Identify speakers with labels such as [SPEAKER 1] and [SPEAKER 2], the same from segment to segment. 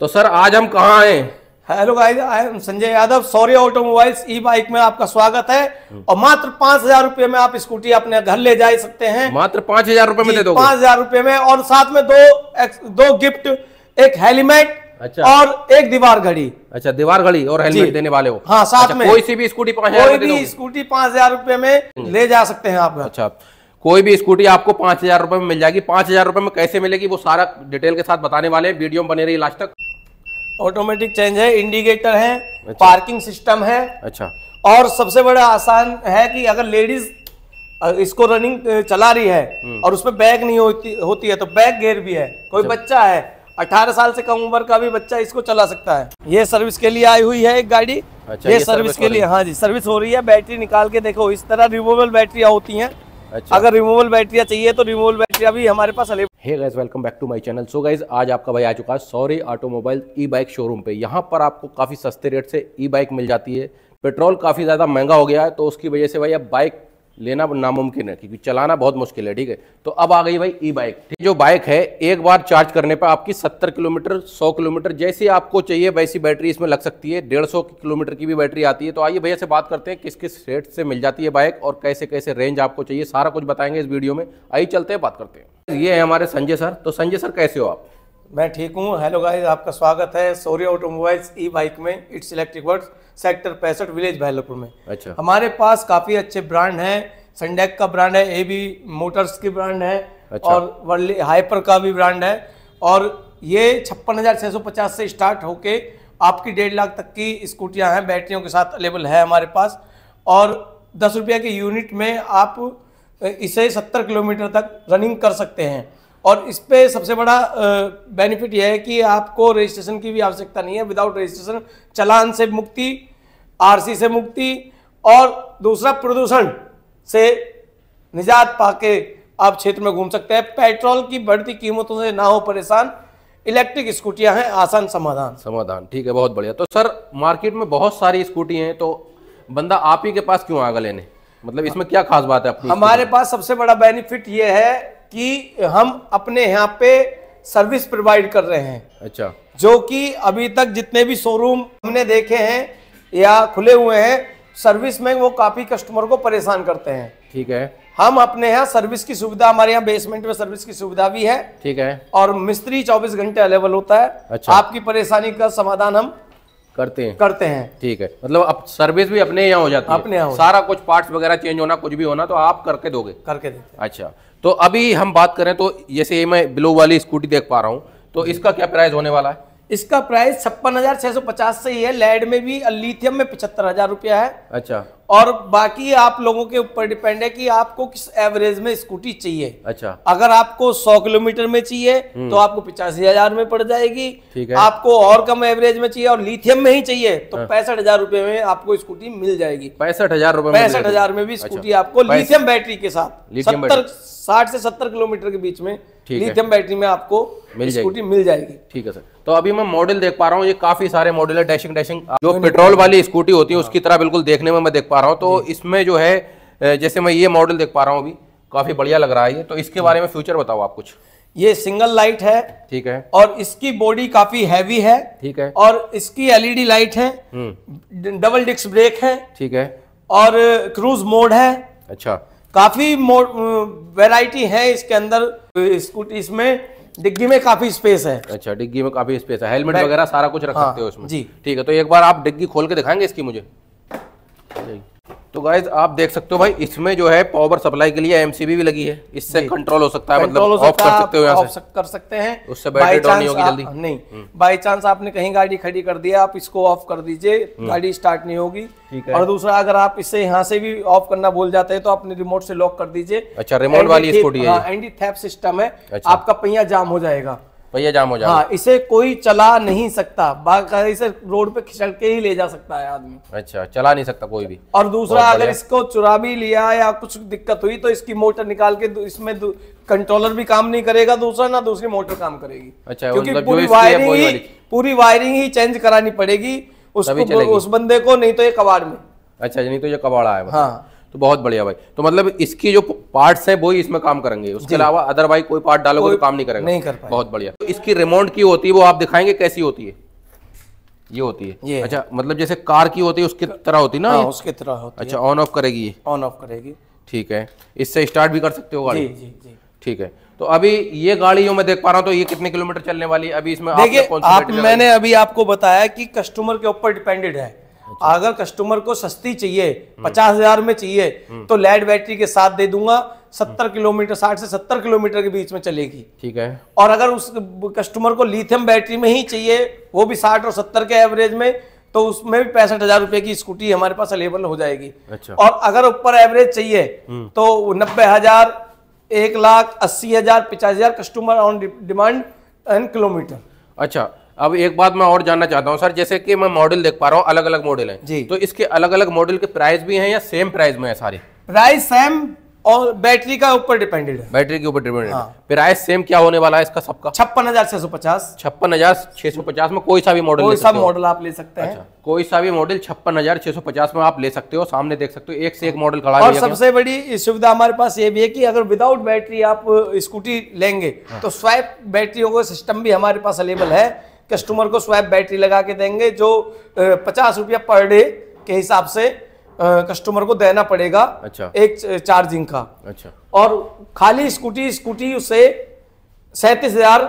[SPEAKER 1] तो सर आज हम कहाँ आए hello guys I am Sanjay Yadav Saurya automobiles E bike में आपका स्वागत है और मात्र पांच हजार रूपये में आप स्कूटी अपने घर ले जा सकते हैं मात्र पांच हजार रूपये में दे दो पांच हजार रूपये में और साथ में दो दो गिफ्ट एक हेलमेट अच्छा और एक दीवार घड़ी अच्छा दीवार घड़ी और हेलमेट देने वाले हो हाँ साथ अच्छा, में कोई सी भी
[SPEAKER 2] स्कूटी कोई भी स्कूटी पांच हजार रूपये में हम्म। ले जा सकते हैं आप अच्छा कोई भी स्कूटी आपको पांच हजार रूपये में मिल जाएगी पांच हजार रूपये में कैसे मिलेगी वो सारा डिटेल के साथ बताने वाले हैं वीडियो बने रही लास्ट
[SPEAKER 1] तक ऑटोमेटिक चेंज है इंडिकेटर है अच्छा। पार्किंग सिस्टम है अच्छा और सबसे बड़ा आसान है कि अगर लेडीज इसको रनिंग चला रही है हम्म। और उसमें बैग नहीं होती होती है तो बैग गेयर भी है कोई अच्छा। बच्चा है 18 साल से कम उम्र का भी बच्चा इसको चला सकता है ये सर्विस के लिए आई हुई है एक गाड़ी अच्छा, ये, ये सर्विस, सर्विस के लिए हाँ जी सर्विस हो रही है बैटरी निकाल के देखो इस तरह रिमूवेबल बैटरियाँ होती हैं अच्छा। अगर रिमूवल बैटरिया चाहिए तो रिमूवल बैटरिया भी हमारे पास
[SPEAKER 2] hey guys welcome back to my channel so guys आज आपका भाई आ चुका है sorry automobile E bike showroom पे यहाँ पर आपको काफ़ी सस्ते रेट से ई बाइक मिल जाती है पेट्रोल काफ़ी ज़्यादा महंगा हो गया है तो उसकी वजह से भाई अब बाइक लेना नामुमकिन है क्योंकि चलाना बहुत मुश्किल है ठीक है तो अब आ गई भाई ई बाइक जो बाइक है एक बार चार्ज करने पर आपकी 70 किलोमीटर 100 किलोमीटर जैसी आपको चाहिए वैसी बैटरी इसमें लग सकती है 150 किलोमीटर की भी बैटरी आती है तो आइए भैया से बात करते हैं किस किस रेट से मिल जाती है बाइक और कैसे कैसे रेंज आपको चाहिए सारा कुछ बताएंगे इस वीडियो में आइए चलते हैं बात करते हैं ये है हमारे संजय सर तो संजय सर कैसे हो आप
[SPEAKER 1] मैं ठीक हूँ हेलो गाइज आपका स्वागत है सौर्य ऑटोमोबाइल्स ई बाइक में इट्स इलेक्ट्रिक वर्ड्स सेक्टर पैंसठ विलेज भैलपुर में अच्छा हमारे पास काफ़ी अच्छे ब्रांड हैं संडेक का ब्रांड है ए बी मोटर्स की ब्रांड है अच्छा। और वर्ल्ड हाइपर का भी ब्रांड है और ये छप्पन हज़ार छः सौ पचास से स्टार्ट होके आपकी डेढ़ लाख तक की स्कूटियां हैं बैटरियों के साथ अवेलेबल है हमारे पास और दस रुपये के यूनिट में आप इसे सत्तर किलोमीटर तक रनिंग कर सकते हैं और इस पर सबसे बड़ा बेनिफिट यह है कि आपको रजिस्ट्रेशन की भी आवश्यकता नहीं है विदाउट रजिस्ट्रेशन चलान से मुक्ति आरसी से मुक्ति और दूसरा प्रदूषण से निजात पाके आप क्षेत्र में घूम सकते हैं पेट्रोल की बढ़ती कीमतों से ना हो परेशान इलेक्ट्रिक स्कूटियां हैं आसान समाधान समाधान ठीक है बहुत बढ़िया तो सर मार्केट में बहुत सारी स्कूटी हैं तो
[SPEAKER 2] बंदा आप ही के पास क्यों आगे लेने मतलब इसमें क्या खास बात है अपनी हमारे
[SPEAKER 1] पास सबसे बड़ा बेनिफिट ये है कि हम अपने यहाँ पे सर्विस प्रोवाइड कर रहे हैं अच्छा जो कि अभी तक जितने भी शोरूम हमने देखे हैं या खुले हुए हैं सर्विस में वो काफ़ी कस्टमर को परेशान करते हैं ठीक है हम अपने यहाँ सर्विस की सुविधा हमारे यहाँ बेसमेंट में सर्विस की सुविधा भी है ठीक है और मिस्त्री 24 घंटे अवेलेबल होता है अच्छा आपकी परेशानी का समाधान हम करते हैं करते हैं
[SPEAKER 2] ठीक है मतलब
[SPEAKER 1] अब सर्विस भी अपने
[SPEAKER 2] यहाँ हो जाती है अपने यहाँ सारा कुछ पार्ट्स वगैरह चेंज होना कुछ भी होना तो आप करके दोगे करके देते अच्छा तो अभी हम बात करें तो जैसे मैं ब्लू वाली स्कूटी देख पा रहा हूँ तो इसका क्या प्राइस होने वाला है
[SPEAKER 1] इसका प्राइस छप्पन हजार छह सौ पचास से ही है लेड में भी लिथियम में पिछहत्तर हजार रुपया है अच्छा और बाकी आप लोगों के ऊपर डिपेंड है कि आपको किस एवरेज में स्कूटी चाहिए अच्छा अगर आपको 100 किलोमीटर में चाहिए हम्म। तो आपको पिचासी हजार में पड़ जाएगी ठीक है आपको और कम एवरेज में चाहिए और लिथियम में ही चाहिए तो हाँ। पैंसठ हजार रूपए में आपको स्कूटी मिल जाएगी पैंसठ हजार रूपए पैंसठ हजार में भी स्कूटी अच्छा। आपको लिथियम बैटरी के साथ सत्तर साठ से सत्तर किलोमीटर के बीच में लिथियम बैटरी में आपको मिल स्कूटी मिल जाएगी ठीक है सर तो अभी
[SPEAKER 2] मैं मॉडल देख पा रहा हूँ ये काफी सारे मॉडल है डैशिंग डैशिंग जो पेट्रोल वाली स्कूटी होती है उसकी तरह बिल्कुल देखने में मैं देख पा पा रहा हूँ तो इसमें जो है जैसे मैं ये मॉडल देख पा रहा हूँ अभी काफ़ी बढ़िया लग रहा है ये
[SPEAKER 1] तो इसके बारे में फ्यूचर बताओ आप कुछ ये सिंगल लाइट है ठीक है और इसकी बॉडी काफी हैवी है ठीक है और इसकी एलईडी लाइट है
[SPEAKER 3] हम्म।
[SPEAKER 1] डबल डिस्क ब्रेक है ठीक है और क्रूज मोड है अच्छा काफी वैरायटी है इसके अंदर स्कूटी इसमें डिग्गी में काफी स्पेस है अच्छा डिग्गी में काफी स्पेस है
[SPEAKER 2] हेलमेट वगैरह सारा कुछ रख हाँ, सकते हो इसमें जी ठीक है तो एक बार आप डिग्गी खोल के दिखाएंगे इसकी मुझे तो गाइज आप देख सकते हो भाई इसमें जो है पावर सप्लाई के लिए एमसीबी भी लगी है इससे कंट्रोल हो सकता है मतलब ऑफ कर सकते हो ऑफ कर सकते हैं उससे बैटरी डाउन नहीं होगी जल्दी नहीं
[SPEAKER 1] बाई हम्म। चांस आपने कहीं गाड़ी खड़ी कर दिया आप इसको ऑफ कर दीजिए हम्म। गाड़ी स्टार्ट नहीं होगी और दूसरा अगर आप इसे यहाँ से भी ऑफ करना भूल जाते हैं तो अपने रिमोट से लॉक कर दीजिए अच्छा रिमोट वाली स्कूटी है एंटी थैप सिस्टम है अच्छा। आपका पहिया जाम हो जाएगा
[SPEAKER 2] पहिया जाम हो जाए हाँ
[SPEAKER 1] इसे कोई चला नहीं सकता इसे रोड पे खिसड़ के ही ले जा सकता है आदमी
[SPEAKER 2] अच्छा चला नहीं सकता कोई
[SPEAKER 1] भी और दूसरा अगर इसको चुरा भी लिया या कुछ दिक्कत हुई तो इसकी मोटर निकाल के इसमें कंट्रोलर भी काम नहीं करेगा दूसरा ना दूसरी मोटर काम करेगी
[SPEAKER 3] अच्छा क्योंकि मतलब पूरी वायरिंग ही
[SPEAKER 1] पूरी वायरिंग ही चेंज करानी पड़ेगी उसको उस बंदे को नहीं तो ये कबाड़ में
[SPEAKER 2] अच्छा नहीं तो ये कबाड़ा है हाँ तो बहुत बढ़िया भाई तो मतलब इसकी जो पार्ट्स हैं वो ही इसमें काम करेंगे उसके अलावा अदरवाइज कोई पार्ट डालोगे तो काम नहीं करेंगे नहीं कर बहुत बढ़िया तो इसकी रिमोट की होती है वो आप दिखाएंगे कैसी होती है ये होती है ये अच्छा मतलब जैसे कार की होती है उसकी तरह होती है ना हाँ, उसकी तरह होती अच्छा ऑन ऑफ करेगी
[SPEAKER 1] ऑन ऑफ करेगी
[SPEAKER 2] ठीक है इससे स्टार्ट भी कर सकते हो गाड़ी जी जी ठीक है
[SPEAKER 1] तो अभी ये गाड़ी जो मैं देख पा रहा हूँ तो ये कितने किलोमीटर चलने वाली है अभी इसमें देखिए आप मैंने अभी आपको बताया कि कस्टमर के ऊपर डिपेंडेड है अच्छा। अगर कस्टमर को सस्ती चाहिए पचास हजार में चाहिए तो लेड बैटरी के साथ दे दूंगा सत्तर किलोमीटर साठ से सत्तर किलोमीटर के बीच में चलेगी ठीक है और अगर उस कस्टमर को लिथियम बैटरी में ही चाहिए वो भी साठ और सत्तर के एवरेज में तो उसमें भी पैंसठ हजार रुपए की स्कूटी हमारे पास अवेलेबल हो जाएगी अच्छा। और अगर ऊपर एवरेज चाहिए हम्म। तो नब्बे हजार एक लाख अस्सी हजार पचास हजार customer on demand N kilometre
[SPEAKER 2] अच्छा अब एक बात मैं और जानना चाहता हूँ सर जैसे कि मैं मॉडल देख पा रहा हूँ अलग अलग मॉडल हैं जी तो इसके अलग अलग मॉडल के प्राइस भी हैं या सेम प्राइस में है सारे
[SPEAKER 1] प्राइस सेम और बैटरी का ऊपर डिपेंडेड है बैटरी
[SPEAKER 2] के ऊपर डिपेंडेड हाँ। प्राइस सेम क्या होने वाला है इसका सबका छप्पन हजार छह सौ पचास छप्पन हजार छह सौ पचास में कोई सा भी मॉडल कोई सा मॉडल
[SPEAKER 1] आप ले सकते हैं अच्छा,
[SPEAKER 2] कोई सा भी मॉडल छप्पन हजार छह सौ पचास में आप ले सकते हो सामने देख सकते हो एक से एक मॉडल हाँ। खड़ा और सबसे
[SPEAKER 1] बड़ी सुविधा हमारे पास ये भी है कि अगर विदाउट बैटरी आप स्कूटी लेंगे हाँ। तो स्वाइप बैटरी सिस्टम भी हमारे पास अवेलेबल है कस्टमर को स्वैप बैटरी लगा के देंगे जो पचास रुपया पर डे के हिसाब से कस्टमर को देना पड़ेगा अच्छा एक चार्जिंग का अच्छा और खाली स्कूटी स्कूटी उसे सैंतीस हजार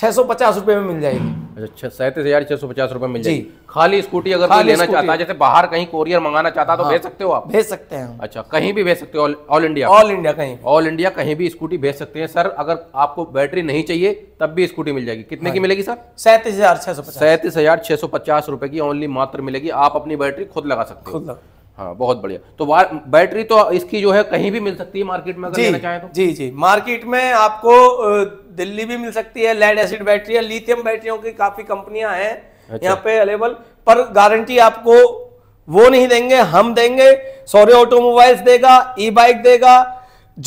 [SPEAKER 1] छह सौ पचास रुपए में मिल जाएगी
[SPEAKER 2] अच्छा सैंतीस हजार छह सौ पचास रुपए मिल जाएगी खाली स्कूटी अगर खाली लेना चाहता है जैसे बाहर कहीं कोरियर मंगाना चाहता तो हाँ। भेज सकते हो आप भेज सकते हैं अच्छा कहीं भी भेज सकते हो ऑल इंडिया ऑल इंडिया कहीं ऑल इंडिया कहीं भी स्कूटी भेज सकते हैं सर अगर आपको बैटरी नहीं चाहिए तब भी स्कूटी मिल जाएगी कितने हाँ की मिलेगी सर सैंतीस हजार छह सौ सैंतीस हजार छह सौ पचास रुपए की ओनली मात्र मिलेगी आप अपनी बैटरी खुद लगा सकते हो हाँ
[SPEAKER 1] बहुत बढ़िया तो बैटरी तो इसकी जो है कहीं भी मिल सकती है मार्केट में अगर जी, लेना चाहे तो जी जी मार्केट में आपको दिल्ली भी मिल सकती है लेड एसिड बैटरी है लिथियम बैटरियों की काफी कंपनियां हैं अच्छा। यहाँ पे अवेलेबल पर गारंटी आपको वो नहीं देंगे हम देंगे सौर्य ऑटोमोबाइल्स देगा ई बाइक देगा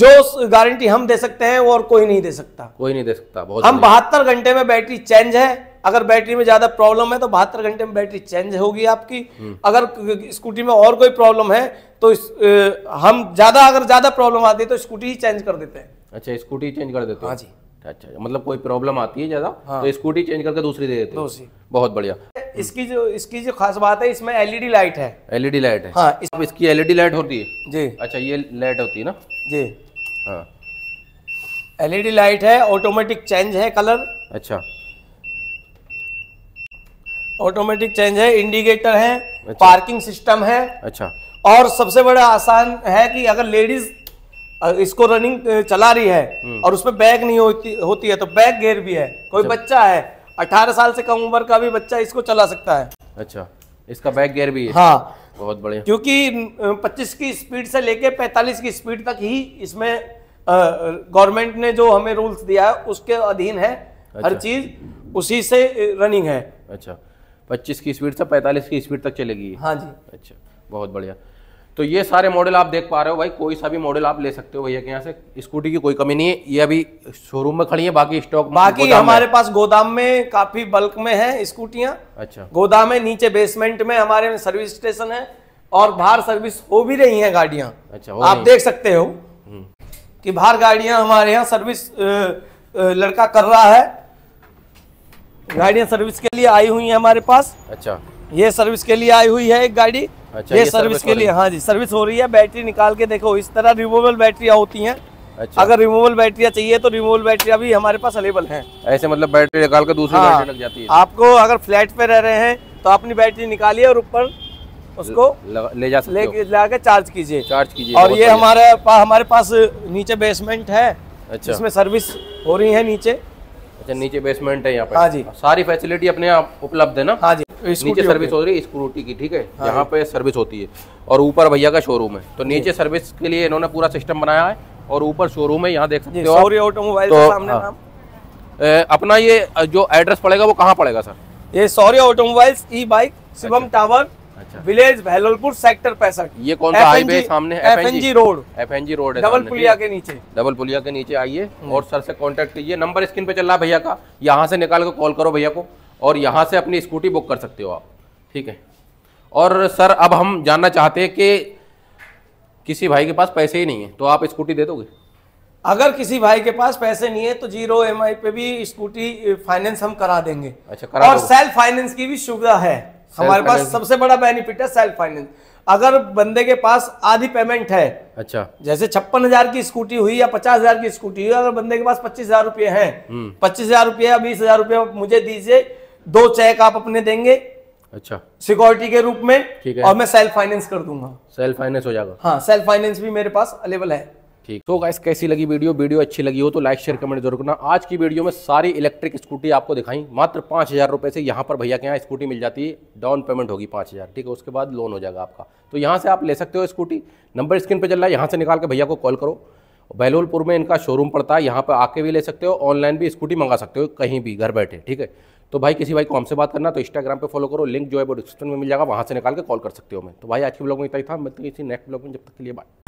[SPEAKER 1] जो गारंटी हम दे सकते हैं और कोई नहीं दे सकता
[SPEAKER 2] कोई नहीं दे सकता बहुत हम
[SPEAKER 1] बहत्तर घंटे में बैटरी चेंज है अगर बैटरी में ज्यादा प्रॉब्लम है तो बहत्तर घंटे में बैटरी चेंज होगी आपकी अगर स्कूटी में और कोई प्रॉब्लम है तो इस, ए, हम ज्यादा अगर ज्यादा प्रॉब्लम आती है तो स्कूटी ही चेंज कर देते हैं
[SPEAKER 2] अच्छा स्कूटी चेंज कर देते हैं हाँ जी अच्छा, अच्छा मतलब कोई प्रॉब्लम आती है ज्यादा हाँ। तो स्कूटी चेंज करके दूसरी दे देते बहुत बढ़िया
[SPEAKER 1] इसकी जो इसकी जो खास बात है इसमें एलईडी लाइट e है
[SPEAKER 2] एलईडी लाइट e है हाँ, इस...
[SPEAKER 1] इसकी एलईडी लाइट e होती है जी अच्छा ये लाइट होती है ना जी हाँ एलईडी लाइट है ऑटोमेटिक चेंज है कलर अच्छा ऑटोमेटिक चेंज है इंडिकेटर है अच्छा। पार्किंग सिस्टम है अच्छा और सबसे बड़ा आसान है कि अगर लेडीज इसको रनिंग चला रही है हम्म। और उसमें बैग नहीं होती होती है तो बैग गेयर भी है कोई बच्चा है अठारह साल से कम उम्र का भी बच्चा इसको चला सकता है अच्छा इसका बैग गेयर
[SPEAKER 3] भी है हाँ बहुत बढ़िया
[SPEAKER 1] क्योंकि 25 की स्पीड से लेके 45 की स्पीड तक ही इसमें गवर्नमेंट ने जो हमें रूल्स दिया है उसके अधीन है
[SPEAKER 2] अच्छा। हर
[SPEAKER 1] चीज उसी से रनिंग है
[SPEAKER 2] अच्छा पच्चीस की स्पीड से पैंतालीस की स्पीड तक चलेगी हाँ जी अच्छा बहुत बढ़िया तो ये सारे मॉडल आप देख पा रहे हो भाई कोई सा भी मॉडल आप ले सकते हो भैया के यहाँ से स्कूटी की कोई कमी नहीं है ये अभी शोरूम में खड़ी है बाकी स्टॉक बाकी हमारे
[SPEAKER 1] पास गोदाम में काफी बल्क में है स्कूटियाँ अच्छा गोदाम है नीचे बेसमेंट में हमारे में सर्विस स्टेशन है और बाहर सर्विस हो भी रही है गाड़िया
[SPEAKER 3] अच्छा आप देख सकते हो हम्म।
[SPEAKER 1] कि बाहर गाड़िया हमारे यहाँ सर्विस लड़का कर रहा है गाड़ियाँ सर्विस के लिए आई हुई है हमारे पास अच्छा ये सर्विस के लिए आई हुई है एक गाड़ी अच्छा, ये, ये सर्विस के लिए हाँ जी सर्विस हो रही है बैटरी निकाल के देखो इस तरह रिमूवेबल बैटरियाँ होती हैं अच्छा। अगर रिमूवेबल बैटरियाँ चाहिए तो रिमूवेबल बैटरियाँ भी हमारे पास अवेलेबल हैं
[SPEAKER 2] ऐसे मतलब बैटरी निकाल के दूसरी हाँ, बैटरी लग
[SPEAKER 1] जाती है आपको अगर फ्लैट पे रह रहे हैं तो अपनी बैटरी निकालिए और ऊपर उसको
[SPEAKER 2] ले जा सकते ले
[SPEAKER 1] ला चार्ज कीजिए चार्ज कीजिए और ये हमारे हमारे पास नीचे बेसमेंट है अच्छा इसमें सर्विस हो रही है नीचे अच्छा नीचे बेसमेंट है यहाँ पे हाँ जी सारी फैसिलिटी अपने
[SPEAKER 2] आप उपलब्ध है ना हाँ जी नीचे सर्विस हो रही है स्कूटी की ठीक है हाँ यहाँ पे सर्विस होती है और ऊपर भैया का शोरूम है तो नीचे सर्विस के लिए इन्होंने पूरा सिस्टम बनाया है और ऊपर शोरूम है यहाँ देख सकते हो
[SPEAKER 1] ऑटोमोबाइल तो, हाँ। अपना ये जो एड्रेस पड़ेगा वो कहाँ पड़ेगा सर ये Saurya automobiles E bike Shivam tower अच्छा विलेज भैलपुर सेक्टर पैंसठ ये कौन सा हाईवे सामने एफएनजी रोड
[SPEAKER 2] एफएनजी रोड है डबल पुलिया के नीचे डबल पुलिया के नीचे आइए हम्म। और सर से कांटेक्ट कीजिए नंबर स्क्रीन पे चल रहा है भैया का यहाँ से निकाल कर कॉल करो भैया को और यहाँ से अपनी स्कूटी बुक कर सकते हो आप ठीक है और सर अब हम जानना चाहते हैं कि किसी भाई के पास पैसे ही नहीं है तो आप स्कूटी दे दोगे
[SPEAKER 1] अगर किसी भाई के पास पैसे नहीं है तो जीरो एम पे भी स्कूटी फाइनेंस हम करा देंगे अच्छा करा और सेल्फ फाइनेंस की भी सुविधा है हमारे पास सबसे बड़ा बेनिफिट है सेल्फ फाइनेंस अगर बंदे के पास आधी पेमेंट है अच्छा जैसे छप्पन हजार की स्कूटी हुई या पचास हजार की स्कूटी हुई अगर बंदे के पास पच्चीस हजार रुपये है हम्म। पच्चीस हजार रुपये या बीस हजार रुपये मुझे दीजिए दो चेक आप अपने देंगे अच्छा सिक्योरिटी के रूप में ठीक है और मैं सेल्फ फाइनेंस कर दूंगा
[SPEAKER 2] सेल्फ फाइनेंस हो जाएगा
[SPEAKER 1] हाँ सेल्फ फाइनेंस भी मेरे पास अवेलेबल है
[SPEAKER 2] ठीक तो गाइस कैसी लगी वीडियो वीडियो अच्छी लगी हो तो लाइक शेयर कमेंट जरूर करना आज की वीडियो में सारी इलेक्ट्रिक स्कूटी आपको दिखाई मात्र पाँच हज़ार रुपये से यहाँ पर भैया के यहाँ स्कूटी मिल जाती है डाउन पेमेंट होगी पाँच हज़ार ठीक है उसके बाद लोन हो जाएगा आपका तो यहाँ से आप ले सकते हो स्कूटी नंबर स्क्रीन पर चल रहा है यहाँ से निकाल के भैया को कॉल करो बहलोलपुर में इनका शोरूम पड़ता है यहाँ पर आके भी ले सकते हो ऑनलाइन भी स्कूटी मंगा सकते हो कहीं भी घर बैठे ठीक है तो भाई किसी भाई को हमसे बात करना तो इंस्टाग्राम पे फॉलो करो लिंक जो है वो डिस्क्रिप्शन में मिल जाएगा वहाँ से निकाल के कॉल कर सकते हो मैं तो भाई आज के ब्लॉग में इतना ही था मिलते किसी नेक्स्ट ब्लॉग में जब तक के लिए बाय